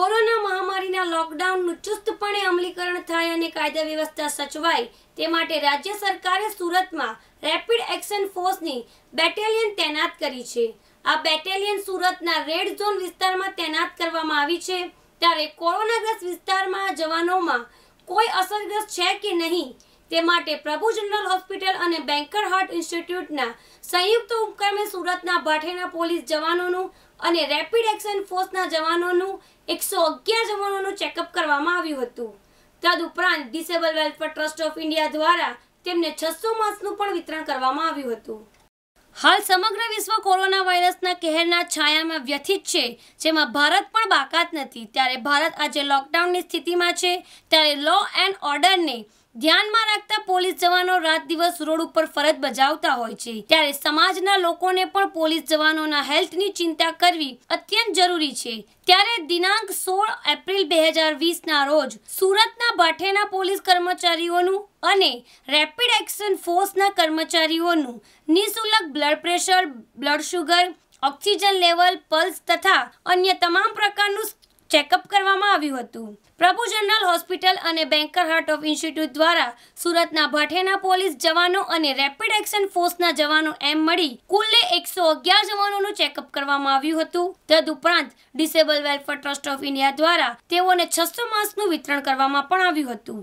corona મહામારીના લોકડાઉનનું ચુસ્તપણે અમલીકરણ થાય અને કાયદા વ્યવસ્થા સચવાય તે માટે રાજ્ય સરકારે સુરતમાં રેપિડ એક્શન ફોર્સની બેટેલિયન તૈનાત કરી છે આ બેટેલિયન સુરતના રેડ ઝોન વિસ્તારમાં તૈનાત કરવામાં આવી છે ત્યારે કોરોનાગ્રસ્ત વિસ્તારમાં જવાનોમાં કોઈ અસરગ્રસ્ત છે કે નહીં તે માટે પ્રભુ જનરલ હોસ્પિટલ અને બેન્કર હાર્ટ ઇન્સ્ટિટ્યૂટના સંયુક્ત ઉપક્રમે સુરતના ભાઠેના પોલીસ જવાનોનું અને રેપિડ એક્શન ફોર્સના જવાનોનું એકસો અગિયાર જવાનોનું ચેકઅપ કરવામાં આવ્યું હતું તદુપરાંત disable welfare trust of India દ્વારા તેમને છસો માસનું પણ વિતરણ કરવામાં આવ્યું હતું હાલ સમગ્ર વિશ્વ કોરોના વાયરસના કહેરના છાયામાં વ્યથિત છે જેમાં ભારત પણ બાકાત નથી ત્યારે ભારત આજે લોકડાઉનની સ્થિતિમાં છે ત્યારે લો એન્ડ ઓર્ડરને ધ્યાનમાં રાખતા પોલીસ જવાનો રાત દિવસ રોડ ઉપર ફરજ બજાવતા હોય છે ત્યારે સમાજના લોકોને પણ પોલીસ જવાનોના હેલ્થની ચિંતા કરવી અત્યંત જરૂરી છે ત્યારે દિનાંક સોળ એપ્રિલ બે હજાર વીસના રોજ સુરતના ભાઠેના પોલીસ કર્મચારીઓનું અને રેપિડ એક્શન ફોર્સના કર્મચારીઓનું નિઃશુલ્ક blood pressure blood sugar oxygen level pulse તથા અન્ય તમામ પ્રકારનું ચેકઅપ કરવામાં આવ્યું હતું પ્રભુ જનરલ હોસ્પિટલ અને બેન્કર હાર્ટ ઓફ ઇન્સ્ટિટ્યૂટ દ્વારા સુરતના ભાઠેના પોલીસ જવાનો અને રેપિડ એક્શન ફોર્સના જવાનો એમ મળી કુલે એકસો અગિયાર જવાનોનું ચેકઅપ કરવામાં આવ્યું હતું તદુપરાંત disable welfare trust of India દ્વારા તેઓને છસો માસનું વિતરણ કરવામાં પણ આવ્યું હતું